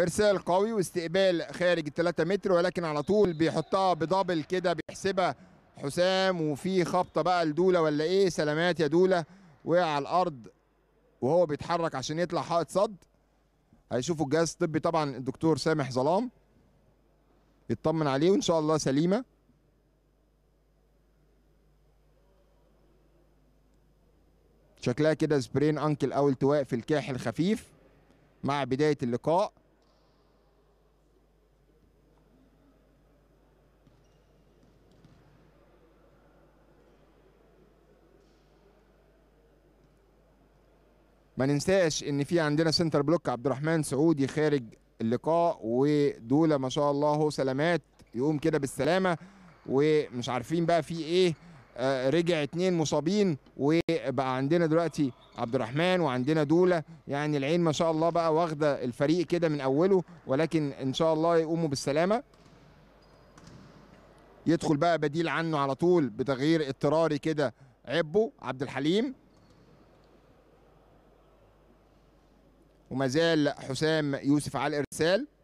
ارسال قوي واستقبال خارج ال 3 متر ولكن على طول بيحطها بدبل كده بيحسبها حسام وفي خبطه بقى لدوله ولا ايه سلامات يا دوله وقع على الارض وهو بيتحرك عشان يطلع حائط صد هيشوفوا الجهاز الطبي طبعا الدكتور سامح ظلام يطمن عليه وان شاء الله سليمه شكلها كده سبرين انكل او التواء في الكاحل خفيف مع بدايه اللقاء ما ننساش ان في عندنا سنتر بلوك عبد الرحمن سعودي خارج اللقاء ودولا ما شاء الله سلامات يقوم كده بالسلامه ومش عارفين بقى في ايه آه رجع اتنين مصابين وبقى عندنا دلوقتي عبد الرحمن وعندنا دوله يعني العين ما شاء الله بقى واخده الفريق كده من اوله ولكن ان شاء الله يقوموا بالسلامه يدخل بقى بديل عنه على طول بتغيير اضطراري كده عبو عبد الحليم وما زال حسام يوسف على الارسال